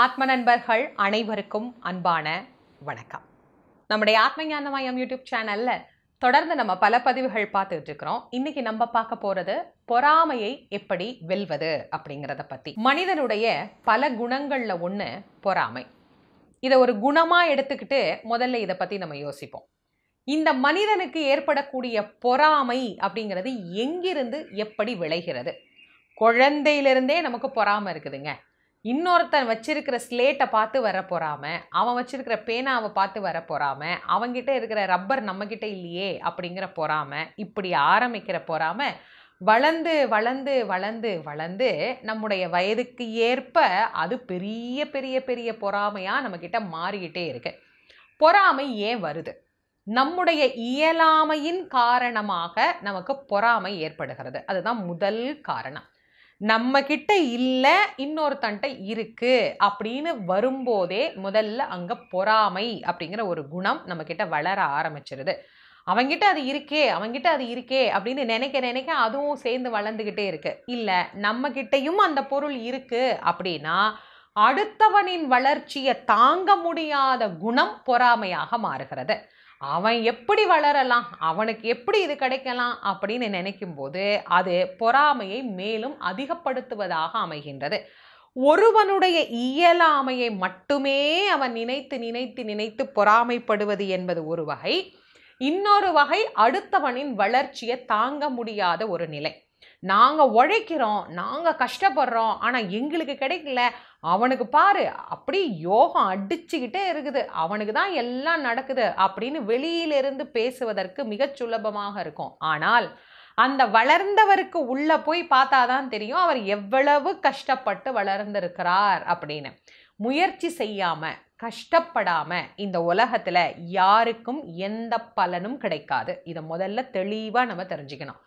ஆத்ம நண்பர்கள் அனைவருக்கும் அன்பான வணக்கம் நம்முடைய ஆத்மஞான மயம் யூடியூப் சேனலில் தொடர்ந்து நம்ம பல பதிவுகள் பார்த்துட்டு இருக்கிறோம் இன்னைக்கு நம்ம பார்க்க போறது பொறாமையை எப்படி வெல்வது அப்படிங்கிறத பத்தி மனிதனுடைய பல குணங்கள்ல ஒன்று பொறாமை இதை ஒரு குணமா எடுத்துக்கிட்டு முதல்ல இதை பத்தி நம்ம யோசிப்போம் இந்த மனிதனுக்கு ஏற்படக்கூடிய பொறாமை அப்படிங்கிறது எங்கிருந்து எப்படி விளைகிறது குழந்தையிலிருந்தே நமக்கு பொறாமை இருக்குதுங்க இன்னொருத்தன் வச்சிருக்கிற ஸ்லேட்டை பார்த்து வர போறாம அவன் வச்சிருக்கிற பேனாவை பார்த்து வர போறாம அவங்கிட்ட இருக்கிற ரப்பர் நம்மக்கிட்ட இல்லையே அப்படிங்கிற போறாம இப்படி ஆரம்பிக்கிற போறாம வளர்ந்து வளர்ந்து வளர்ந்து வளர்ந்து நம்முடைய வயதுக்கு ஏற்ப அது பெரிய பெரிய பெரிய பொறாமையாக நம்மக்கிட்ட மாறிக்கிட்டே இருக்கு பொறாமை ஏன் வருது நம்முடைய இயலாமையின் காரணமாக நமக்கு பொறாமை ஏற்படுகிறது அதுதான் முதல் காரணம் நம்ம கிட்ட இல்லை இன்னொருத்தன்ட்ட இருக்கு அப்படின்னு வரும்போதே முதல்ல அங்கே பொறாமை அப்படிங்கிற ஒரு குணம் நம்ம கிட்ட வளர ஆரம்பிச்சிருது அவங்கிட்ட அது இருக்கே அவங்கிட்ட அது இருக்கே அப்படின்னு நினைக்க நினைக்க அதுவும் சேர்ந்து வளர்ந்துக்கிட்டே இருக்கு இல்லை நம்ம கிட்டையும் அந்த பொருள் இருக்கு அப்படின்னா அடுத்தவனின் வளர்ச்சியை தாங்க முடியாத குணம் பொறாமையாக மாறுகிறது அவன் எப்படி வளரலாம் அவனுக்கு எப்படி இது கிடைக்கலாம் அப்படின்னு நினைக்கும் போது அது பொறாமையை மேலும் அதிகப்படுத்துவதாக அமைகின்றது ஒருவனுடைய இயலாமையை மட்டுமே அவன் நினைத்து நினைத்து நினைத்து பொறாமைப்படுவது என்பது ஒரு வகை இன்னொரு வகை அடுத்தவனின் வளர்ச்சியை தாங்க முடியாத ஒரு நிலை நாங்கள் உழைக்கிறோம் நாங்கள் கஷ்டப்படுறோம் ஆனால் எங்களுக்கு கிடைக்கல அவனுக்கு பாரு அப்படி யோகம் அடிச்சுக்கிட்டே இருக்குது அவனுக்கு தான் எல்லாம் நடக்குது அப்படின்னு வெளியிலிருந்து பேசுவதற்கு மிகச் சுலபமாக இருக்கும் ஆனால் அந்த வளர்ந்தவருக்கு உள்ளே போய் பார்த்தா தான் தெரியும் அவர் எவ்வளவு கஷ்டப்பட்டு வளர்ந்திருக்கிறார் அப்படின்னு முயற்சி செய்யாமல் கஷ்டப்படாமல் இந்த உலகத்தில் யாருக்கும் எந்த பலனும் கிடைக்காது இதை முதல்ல தெளிவாக நம்ம தெரிஞ்சுக்கணும்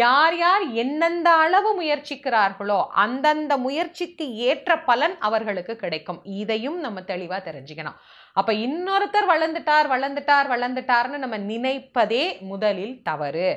யார் யார் எந்தெந்த அளவு முயற்சிக்கிறார்களோ அந்தந்த முயற்சிக்கு ஏற்ற பலன் அவர்களுக்கு கிடைக்கும் இதையும் நம்ம தெளிவாக தெரிஞ்சுக்கணும் அப்போ இன்னொருத்தர் வளர்ந்துட்டார் வளர்ந்துட்டார் வளர்ந்துட்டார்னு நம்ம நினைப்பதே முதலில் தவறு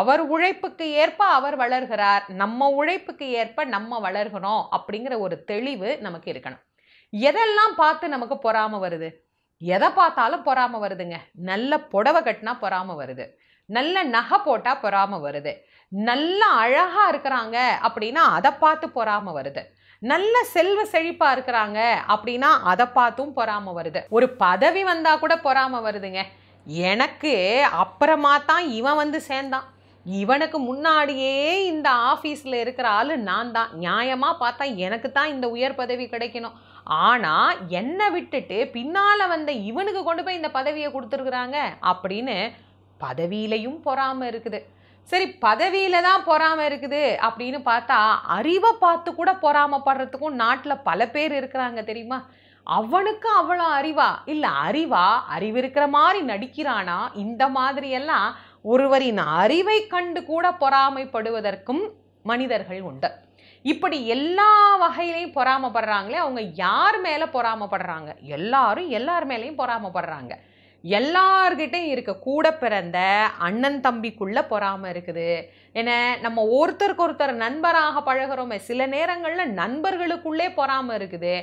அவர் உழைப்புக்கு ஏற்ப அவர் வளர்கிறார் நம்ம உழைப்புக்கு ஏற்ப நம்ம வளர்கிறோம் அப்படிங்கிற ஒரு தெளிவு நமக்கு இருக்கணும் எதெல்லாம் பார்த்து நமக்கு பொறாமல் வருது எதை பார்த்தாலும் பொறாமல் வருதுங்க நல்ல புடவை கட்டினா பொறாமல் வருது நல்ல நகை போட்டால் பொறாமல் வருது நல்லா அழகாக இருக்கிறாங்க அப்படின்னா அதை பார்த்து பொறாமல் வருது நல்ல செல்வ செழிப்பாக இருக்கிறாங்க அப்படின்னா அதை பார்த்தும் பொறாமல் வருது ஒரு பதவி வந்தால் கூட பொறாமல் வருதுங்க எனக்கு அப்புறமா தான் இவன் வந்து சேர்ந்தான் இவனுக்கு முன்னாடியே இந்த ஆஃபீஸில் இருக்கிற ஆள் நான் தான் நியாயமாக பார்த்தா எனக்கு தான் இந்த உயர் பதவி கிடைக்கணும் ஆனால் என்னை விட்டுட்டு பின்னால் வந்த இவனுக்கு கொண்டு போய் இந்த பதவியை கொடுத்துருக்குறாங்க அப்படின்னு பதவியிலையும் பொறாமல் இருக்குது சரி பதவியில் தான் பொறாமல் இருக்குது அப்படின்னு பார்த்தா அறிவை பார்த்து கூட பொறாமப்படுறதுக்கும் நாட்டில் பல பேர் இருக்கிறாங்க தெரியுமா அவனுக்கு அவ்வளோ அறிவா இல்லை அறிவா அறிவு இருக்கிற மாதிரி நடிக்கிறானா இந்த மாதிரியெல்லாம் ஒருவரின் அறிவை கண்டு கூட பொறாமைப்படுவதற்கும் மனிதர்கள் உண்டு இப்படி எல்லா வகையிலையும் பொறாமப்படுறாங்களே அவங்க யார் மேலே பொறாமப்படுறாங்க எல்லாரும் எல்லார் மேலேயும் பொறாமப்படுறாங்க எல்லார்கிட்டையும் இருக்க கூட பிறந்த அண்ணன் தம்பிக்குள்ளே பொறாம இருக்குது ஏன்னா நம்ம ஒருத்தருக்கு ஒருத்தர் நண்பராக பழகிறோமே சில நேரங்களில் நண்பர்களுக்குள்ளே பொறாமல் இருக்குது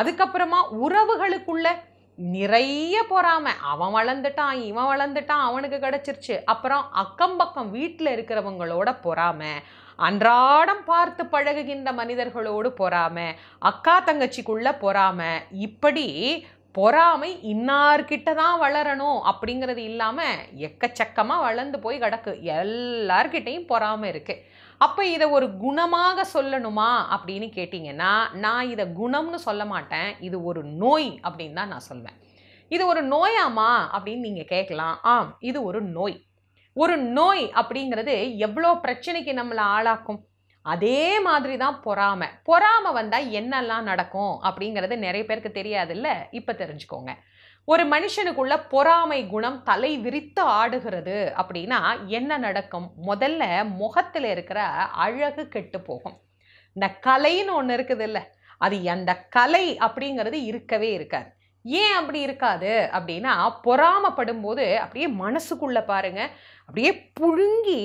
அதுக்கப்புறமா உறவுகளுக்குள்ளே நிறைய பொறாம அவன் வளர்ந்துட்டான் இவன் வளர்ந்துட்டான் அவனுக்கு கிடச்சிருச்சு அப்புறம் அக்கம் பக்கம் வீட்டில் இருக்கிறவங்களோட பொறாம அன்றாடம் பார்த்து பழகுகின்ற மனிதர்களோடு பொறாம அக்கா தங்கச்சிக்குள்ள பொறாம இப்படி பொறாமை இன்னார்கிட்ட தான் வளரணும் அப்படிங்கிறது இல்லாமல் எக்கச்சக்கமாக வளர்ந்து போய் கிடக்கு எல்லார்கிட்டையும் பொறாமை இருக்குது அப்போ இதை ஒரு குணமாக சொல்லணுமா அப்படின்னு கேட்டிங்கன்னா நான் இதை குணம்னு சொல்ல மாட்டேன் இது ஒரு நோய் அப்படின்னு தான் நான் சொல்வேன் இது ஒரு நோயாமா அப்படின்னு நீங்கள் கேட்கலாம் ஆம் இது ஒரு நோய் ஒரு நோய் அப்படிங்கிறது எவ்வளோ பிரச்சனைக்கு நம்மளை ஆளாக்கும் அதே மாதிரி தான் பொறாமை பொறாமை வந்தால் என்னெல்லாம் நடக்கும் அப்படிங்கிறது நிறைய பேருக்கு தெரியாதுல்ல இப்போ தெரிஞ்சுக்கோங்க ஒரு மனுஷனுக்குள்ள பொறாமை குணம் தலை விரித்து ஆடுகிறது அப்படின்னா என்ன நடக்கும் முதல்ல முகத்தில் இருக்கிற அழகு கெட்டு போகும் இந்த கலைன்னு ஒன்று இருக்குது இல்லை அது அந்த கலை அப்படிங்கிறது இருக்கவே இருக்காது ஏன் அப்படி இருக்காது அப்படின்னா பொறாமப்படும் போது அப்படியே மனசுக்குள்ளே பாருங்க அப்படியே புழுங்கி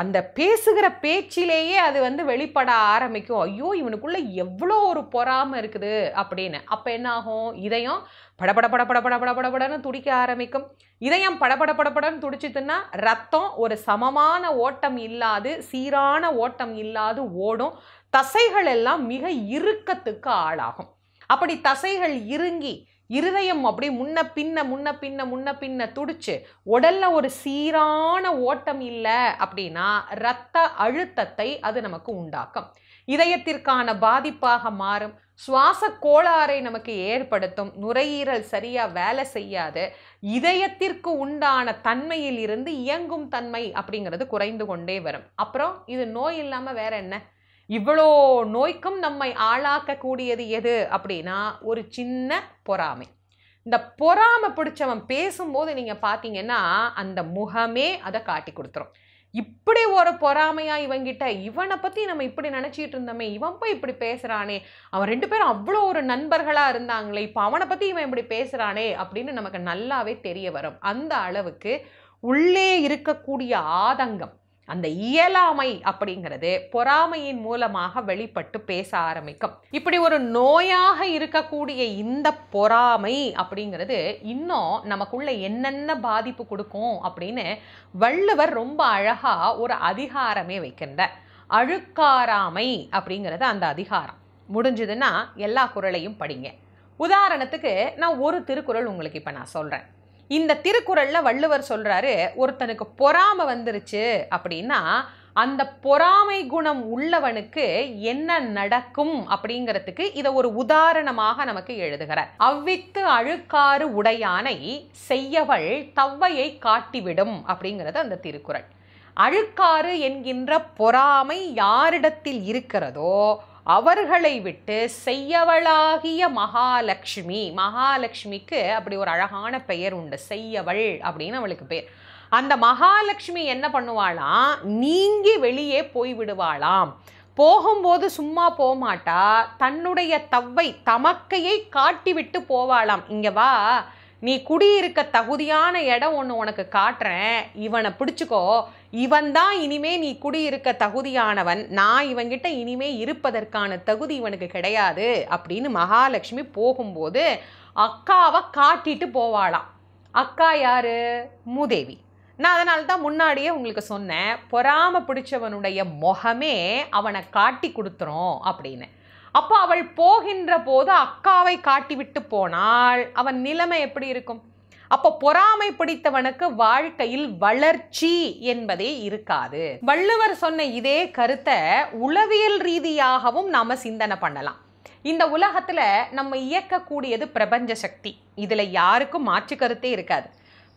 அந்த பேசுகிற பேச்சிலேயே அது வந்து வெளிப்பட ஆரம்பிக்கும் ஐயோ இவனுக்குள்ளே எவ்வளோ ஒரு பொறாமை இருக்குது அப்படின்னு அப்போ என்ன ஆகும் இதயம் படபட பட பட பட பட படபடன்னு துடிக்க ஆரம்பிக்கும் இதயம் படபட படபடன்னு துடிச்சிட்டுன்னா ரத்தம் ஒரு சமமான ஓட்டம் இல்லாது சீரான ஓட்டம் இல்லாது ஓடும் தசைகள் எல்லாம் மிக இறுக்கத்துக்கு ஆளாகும் அப்படி தசைகள் இறுங்கி இருதயம் அப்படி முன்ன பின்ன முன்ன பின்ன முன்ன பின்ன துடிச்சு உடல்ல ஒரு சீரான ஓட்டம் இல்லை அப்படின்னா இரத்த அழுத்தத்தை அது நமக்கு உண்டாக்கும் இதயத்திற்கான பாதிப்பாக மாறும் சுவாச கோளாறை நமக்கு ஏற்படுத்தும் நுரையீரல் சரியா வேலை செய்யாது இதயத்திற்கு உண்டான தன்மையில் இருந்து இயங்கும் தன்மை அப்படிங்கிறது குறைந்து கொண்டே வரும் அப்புறம் இது நோய் இல்லாமல் வேற என்ன இவ்வளோ நோய்க்கும் நம்மை ஆளாக்கக்கூடியது எது அப்படின்னா ஒரு சின்ன பொறாமை இந்த பொறாமை பிடிச்சவன் பேசும்போது நீங்கள் பார்த்தீங்கன்னா அந்த முகமே அதை காட்டி கொடுத்துரும் இப்படி ஒரு பொறாமையா இவங்கிட்ட இவனை பற்றி நம்ம இப்படி நினச்சிட்டு இருந்தோமே இவன் போய் இப்படி பேசுகிறானே அவன் ரெண்டு பேரும் அவ்வளோ ஒரு நண்பர்களாக இருந்தாங்களே இப்போ அவனை பற்றி இவன் இப்படி பேசுகிறானே அப்படின்னு நமக்கு நல்லாவே தெரிய வரும் அந்த அளவுக்கு உள்ளே இருக்கக்கூடிய ஆதங்கம் அந்த இயலாமை அப்படிங்கிறது பொறாமையின் மூலமாக வெளிப்பட்டு பேச ஆரம்பிக்கும் இப்படி ஒரு நோயாக இருக்கக்கூடிய இந்த பொறாமை அப்படிங்கிறது இன்னும் நமக்குள்ள என்னென்ன பாதிப்பு கொடுக்கும் அப்படின்னு வள்ளுவர் ரொம்ப அழகா ஒரு அதிகாரமே வைக்கின்ற அழுக்காராமை அப்படிங்கிறது அந்த அதிகாரம் முடிஞ்சதுன்னா எல்லா குரலையும் படிங்க உதாரணத்துக்கு நான் ஒரு திருக்குறள் உங்களுக்கு இப்போ நான் சொல்கிறேன் இந்த திருக்குறளில் வள்ளுவர் சொல்கிறாரு ஒருத்தனுக்கு பொறாமை வந்துருச்சு அப்படின்னா அந்த பொறாமை குணம் உள்ளவனுக்கு என்ன நடக்கும் அப்படிங்கிறதுக்கு இதை ஒரு உதாரணமாக நமக்கு எழுதுகிறார் அவ்வித்து அழுக்காறு உடையானை செய்யவள் தவ்வையை காட்டிவிடும் அப்படிங்கிறது அந்த திருக்குறள் அழுக்காறு என்கின்ற பொறாமை யாரிடத்தில் இருக்கிறதோ அவர்களை விட்டு செய்யவளாகிய மகாலட்சுமி மகாலட்சுமிக்கு அப்படி ஒரு அழகான பெயர் உண்டு செய்யவள் அப்படின்னு அவளுக்கு பேர் அந்த மகாலட்சுமி என்ன பண்ணுவாளாம் நீங்கி வெளியே போய் விடுவாளாம் போகும்போது சும்மா போகமாட்டா தன்னுடைய தவ்வை தமக்கையை காட்டிவிட்டு போவாளாம் இங்கே வா நீ குடியிருக்க தகுதியான இடம் ஒன்று உனக்கு காட்டுறேன் இவனை பிடிச்சிக்கோ இவன் தான் இனிமே நீ குடியிருக்க தகுதியானவன் நான் இவன்கிட்ட இனிமே இருப்பதற்கான தகுதி இவனுக்கு கிடையாது அப்படின்னு மகாலட்சுமி போகும்போது அக்காவை காட்டிட்டு போவாளாம் அக்கா யார் மூதேவி நான் அதனால தான் முன்னாடியே உங்களுக்கு சொன்னேன் பொறாமல் பிடிச்சவனுடைய முகமே அவனை காட்டி கொடுத்துரும் அப்படின்னு அப்போ அவள் போகின்ற போது அக்காவை காட்டிவிட்டு போனால் அவன் நிலைமை எப்படி இருக்கும் அப்போ பொறாமை பிடித்தவனுக்கு வாழ்க்கையில் வளர்ச்சி என்பதே இருக்காது வள்ளுவர் சொன்ன இதே கருத்தை உளவியல் ரீதியாகவும் நாம் சிந்தனை பண்ணலாம் இந்த உலகத்தில் நம்ம இயக்கக்கூடியது பிரபஞ்ச சக்தி இதில் யாருக்கும் மாற்று கருத்தே இருக்காது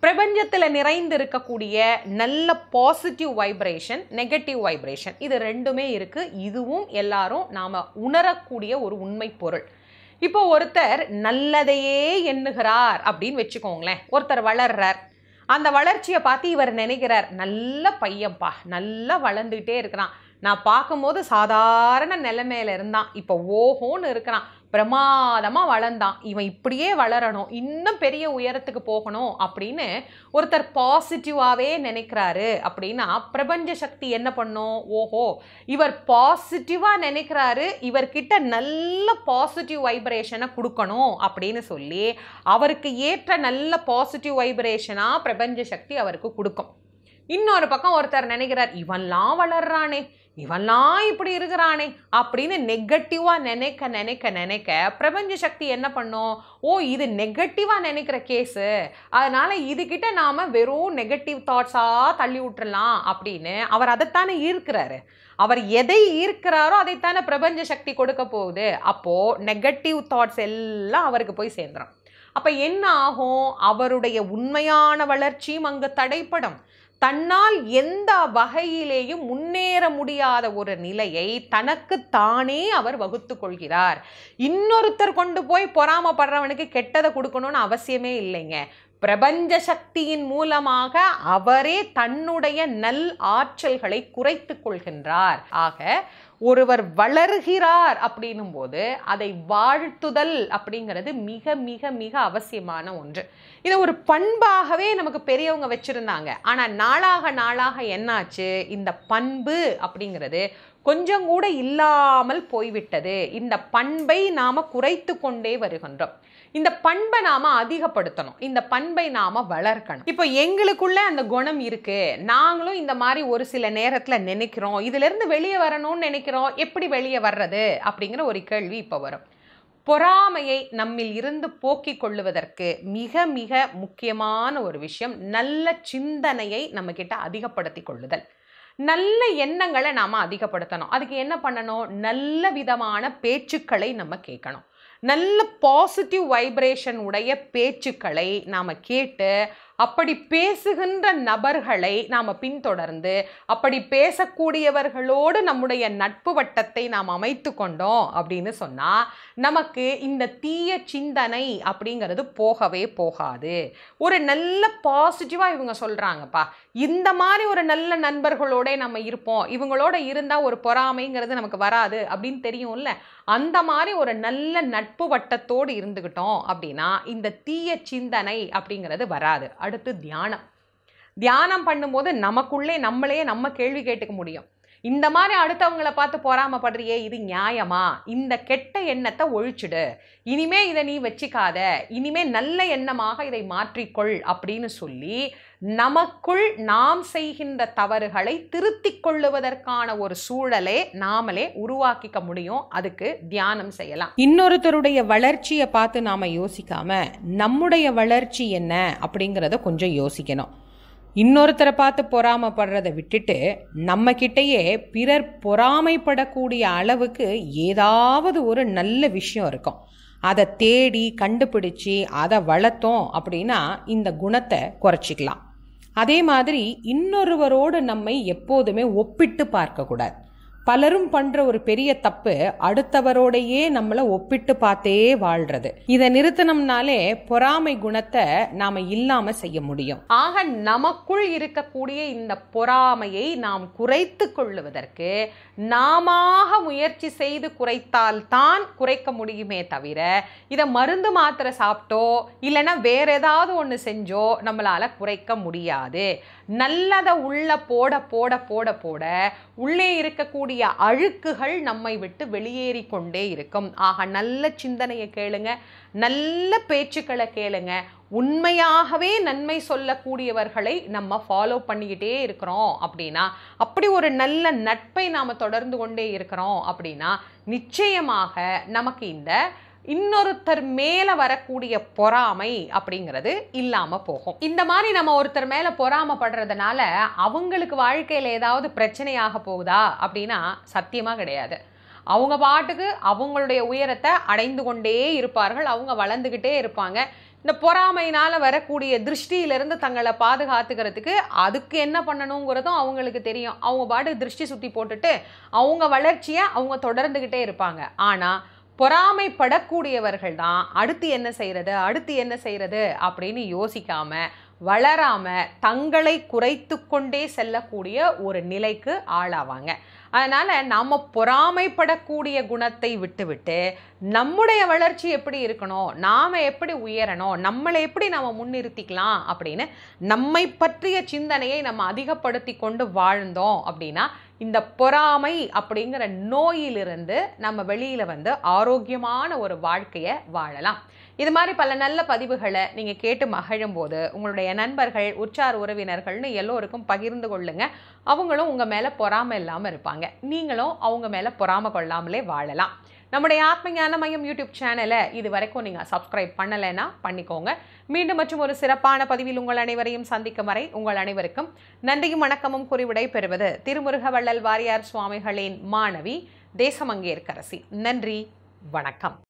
பிரபஞ்சத்தில் நிறைந்து இருக்கக்கூடிய நல்ல பாசிட்டிவ் வைப்ரேஷன் நெகட்டிவ் வைப்ரேஷன் இது ரெண்டுமே இருக்குது இதுவும் எல்லாரும் நாம் உணரக்கூடிய ஒரு உண்மை பொருள் இப்போ ஒருத்தர் நல்லதையே எண்ணுகிறார் அப்படின்னு வச்சுக்கோங்களேன் ஒருத்தர் வளர்றார் அந்த வளர்ச்சியை பார்த்து இவர் நினைக்கிறார் நல்ல பையன்ப்பா நல்லா வளர்ந்துகிட்டே இருக்கிறான் நான் பார்க்கும்போது சாதாரண நிலைமையில இருந்தான் இப்போ ஓஹோன்னு இருக்கிறான் பிரமாதமாக வளர்ந்தான் இவன் இப்படியே வளரணும் இன்னும் பெரிய உயரத்துக்கு போகணும் அப்படின்னு ஒருத்தர் பாசிட்டிவாகவே நினைக்கிறாரு அப்படின்னா பிரபஞ்ச சக்தி என்ன பண்ணும் ஓஹோ இவர் பாசிட்டிவாக நினைக்கிறாரு இவர்கிட்ட நல்ல பாசிட்டிவ் வைப்ரேஷனை கொடுக்கணும் அப்படின்னு சொல்லி அவருக்கு ஏற்ற நல்ல பாசிட்டிவ் வைப்ரேஷனாக பிரபஞ்ச சக்தி அவருக்கு கொடுக்கும் இன்னொரு பக்கம் ஒருத்தர் நினைக்கிறார் இவன்லாம் வளர்றானே இவெல்லாம் இப்படி இருக்கிறானே அப்படின்னு நெகட்டிவாக நினைக்க நினைக்க நினைக்க பிரபஞ்ச சக்தி என்ன பண்ணும் ஓ இது நெகட்டிவாக நினைக்கிற கேஸு அதனால் இதுக்கிட்ட நாம் வெறும் நெகட்டிவ் தாட்ஸாக தள்ளி விட்டுறலாம் அப்படின்னு அவர் அதைத்தானே ஈர்க்கிறாரு அவர் எதை ஈர்க்கிறாரோ அதைத்தானே பிரபஞ்ச சக்தி கொடுக்க போகுது அப்போது நெகட்டிவ் தாட்ஸ் எல்லாம் அவருக்கு போய் சேர்ந்துடும் அப்போ என்ன ஆகும் அவருடைய உண்மையான வளர்ச்சியும் அங்கு தடைப்படும் தன்னால் எந்த வகையிலேயும் முன்னேற முடியாத ஒரு நிலையை தனக்கு தானே அவர் வகுத்து கொள்கிறார் இன்னொருத்தர் கொண்டு போய் பொறாமப்படுறவனுக்கு கெட்டதை கொடுக்கணும்னு அவசியமே இல்லைங்க பிரபஞ்ச சக்தியின் மூலமாக அவரே தன்னுடைய நல் ஆற்றல்களை குறைத்து கொள்கின்றார் ஆக ஒருவர் வளர்கிறார் அப்படின்னும் போது அதை வாழ்த்துதல் அப்படிங்கிறது மிக மிக மிக அவசியமான ஒன்று இதை ஒரு பண்பாகவே நமக்கு பெரியவங்க வச்சுருந்தாங்க ஆனால் நாளாக நாளாக என்னாச்சு இந்த பண்பு அப்படிங்கிறது கொஞ்சம் கூட இல்லாமல் போய்விட்டது இந்த பண்பை நாம் குறைத்து கொண்டே வருகின்றோம் இந்த பண்பை நாம அதிகப்படுத்தணும் இந்த பண்பை நாம வளர்க்கணும் இப்போ எங்களுக்குள்ள அந்த குணம் இருக்கு நாங்களும் இந்த மாதிரி ஒரு சில நேரத்தில் நினைக்கிறோம் இருந்து வெளியே வரணும்னு நினைக்கிறோம் எப்படி வெளியே வர்றது அப்படிங்கிற ஒரு கேள்வி இப்போ வரும் பொறாமையை நம்மில் இருந்து போக்கிக் கொள்ளுவதற்கு மிக மிக முக்கியமான ஒரு விஷயம் நல்ல சிந்தனையை நம்மக்கிட்ட அதிகப்படுத்தி கொள்ளுதல் நல்ல எண்ணங்களை நாம் அதிகப்படுத்தணும் அதுக்கு என்ன பண்ணணும் நல்ல விதமான பேச்சுக்களை நம்ம கேட்கணும் நல்ல பாசிட்டிவ் வைப்ரேஷன் உடைய பேச்சுக்களை நாம் கேட்டு அப்படி பேசுகின்ற நபர்களை நாம் பின்தொடர்ந்து அப்படி பேசக்கூடியவர்களோடு நம்முடைய நட்பு வட்டத்தை நாம் அமைத்து கொண்டோம் அப்படின்னு சொன்னால் நமக்கு இந்த தீய சிந்தனை அப்படிங்கிறது போகவே போகாது ஒரு நல்ல பாசிட்டிவாக இவங்க சொல்கிறாங்கப்பா இந்த மாதிரி ஒரு நல்ல நண்பர்களோட நம்ம இருப்போம் இவங்களோட இருந்தால் ஒரு பொறாமைங்கிறது நமக்கு வராது அப்படின்னு தெரியும்ல அந்த மாதிரி ஒரு நல்ல நட்பு வட்டத்தோடு இருந்துக்கிட்டோம் அப்படின்னா இந்த தீய சிந்தனை அப்படிங்கிறது வராது அடுத்து தியானம் தியானம் பண்ணும்போது நமக்குள்ளே நம்மளே நம்ம கேள்வி கேட்டுக்க முடியும் இந்த மாதிரி அடுத்தவங்கள பார்த்து பொறாமப்படுறியே இது நியாயமா இந்த கெட்ட எண்ணத்தை ஒழிச்சுடு இனிமே இதை நீ வச்சிக்காத இனிமே நல்ல எண்ணமாக இதை மாற்றிக்கொள் அப்படின்னு சொல்லி நமக்குள் நாம் செய்கின்ற தவறுகளை திருத்தி கொள்ளுவதற்கான ஒரு சூழலை நாமளே உருவாக்கிக்க முடியும் அதுக்கு தியானம் செய்யலாம் இன்னொருத்தருடைய வளர்ச்சியை பார்த்து நாம யோசிக்காம நம்முடைய வளர்ச்சி என்ன அப்படிங்கிறத கொஞ்சம் யோசிக்கணும் இன்னொருத்தரை பார்த்து பொறாமப்படுறதை விட்டுட்டு நம்மக்கிட்டேயே பிறர் பொறாமைப்படக்கூடிய அளவுக்கு ஏதாவது ஒரு நல்ல விஷயம் இருக்கும் அதை தேடி கண்டுபிடிச்சி அதை வளர்த்தோம் அப்படின்னா இந்த குணத்தை குறைச்சிக்கலாம் அதே மாதிரி இன்னொருவரோடு நம்மை எப்போதுமே ஒப்பிட்டு பார்க்கக்கூடாது பலரும் பண்ற ஒரு பெரிய தப்பு அடுத்தவரோடையே நம்மளை ஒப்பிட்டு பார்த்தே வாழ்றது இதை நிறுத்தணும்னாலே பொறாமை குணத்தை நாம இல்லாம செய்ய முடியும் ஆக நமக்குள் இருக்கக்கூடிய இந்த பொறாமையை நாம் குறைத்து கொள்ளுவதற்கு நாம முயற்சி செய்து குறைத்தால் தான் குறைக்க முடியுமே தவிர இதை மருந்து மாத்திரை சாப்பிட்டோ இல்லைன்னா வேற ஏதாவது ஒன்று செஞ்சோ நம்மளால குறைக்க முடியாது நல்லதை உள்ள போட போட போட போட உள்ளே இருக்கக்கூடிய நம்முடைய அழுக்குகள் நம்மை விட்டு வெளியேறி கொண்டே இருக்கும் ஆக நல்ல சிந்தனையை கேளுங்க நல்ல பேச்சுக்களை கேளுங்க உண்மையாகவே நன்மை சொல்லக்கூடியவர்களை நம்ம ஃபாலோ பண்ணிக்கிட்டே இருக்கிறோம் அப்படின்னா அப்படி ஒரு நல்ல நட்பை நாம் தொடர்ந்து கொண்டே இருக்கிறோம் அப்படின்னா நிச்சயமாக நமக்கு இந்த இன்னொருத்தர் மேலே வரக்கூடிய பொறாமை அப்படிங்கிறது இல்லாமல் போகும் இந்த மாதிரி நம்ம ஒருத்தர் மேலே பொறாமப்படுறதுனால அவங்களுக்கு வாழ்க்கையில் ஏதாவது பிரச்சனையாக போகுதா அப்படின்னா சத்தியமாக கிடையாது அவங்க பாட்டுக்கு அவங்களுடைய உயரத்தை அடைந்து கொண்டே இருப்பார்கள் அவங்க வளர்ந்துக்கிட்டே இருப்பாங்க இந்த பொறாமையினால் வரக்கூடிய திருஷ்டியிலிருந்து தங்களை பாதுகாத்துக்கிறதுக்கு அதுக்கு என்ன பண்ணணுங்கிறதும் அவங்களுக்கு தெரியும் அவங்க பாட்டு திருஷ்டி சுற்றி போட்டுட்டு அவங்க வளர்ச்சியை அவங்க தொடர்ந்துக்கிட்டே இருப்பாங்க ஆனால் பொறாமைப்படக்கூடியவர்கள் தான் அடுத்து என்ன செய்கிறது அடுத்து என்ன செய்கிறது அப்படின்னு யோசிக்காமல் வளராமல் தங்களை குறைத்து கொண்டே செல்லக்கூடிய ஒரு நிலைக்கு ஆளாவாங்க அதனால் நாம் பொறாமைப்படக்கூடிய குணத்தை விட்டுவிட்டு நம்முடைய வளர்ச்சி எப்படி இருக்கணும் நாம் எப்படி உயரணும் நம்மளை எப்படி நாம் முன்னிறுத்திக்கலாம் அப்படின்னு நம்மை பற்றிய சிந்தனையை நம்ம அதிகப்படுத்தி கொண்டு வாழ்ந்தோம் அப்படின்னா இந்த பொறாமை அப்படிங்கிற நோயிலிருந்து நம்ம வெளியில் வந்து ஆரோக்கியமான ஒரு வாழ்க்கையை வாழலாம் இது மாதிரி பல நல்ல பதிவுகளை நீங்கள் கேட்டு மகிழும் போது உங்களுடைய நண்பர்கள் உற்சார் உறவினர்கள்னு எல்லோருக்கும் பகிர்ந்து கொள்ளுங்க அவங்களும் உங்கள் மேலே பொறாமல் இல்லாமல் இருப்பாங்க நீங்களும் அவங்க மேலே பொறாமல் கொள்ளாமலே வாழலாம் நம்முடைய ஆத்ம ஞான மையம் யூடியூப் சேனலை இது வரைக்கும் நீங்கள் சப்ஸ்கிரைப் பண்ணலைன்னா பண்ணிக்கோங்க மீண்டும் மற்றும் ஒரு சிறப்பான பதிவில் உங்கள் அனைவரையும் சந்திக்கும் வரை உங்கள் அனைவருக்கும் நன்றியும் வணக்கமும் குறிவிடை பெறுவது திருமுருக வள்ளல் வாரியார் சுவாமிகளின் மாணவி தேசமங்கேற்கரசி நன்றி வணக்கம்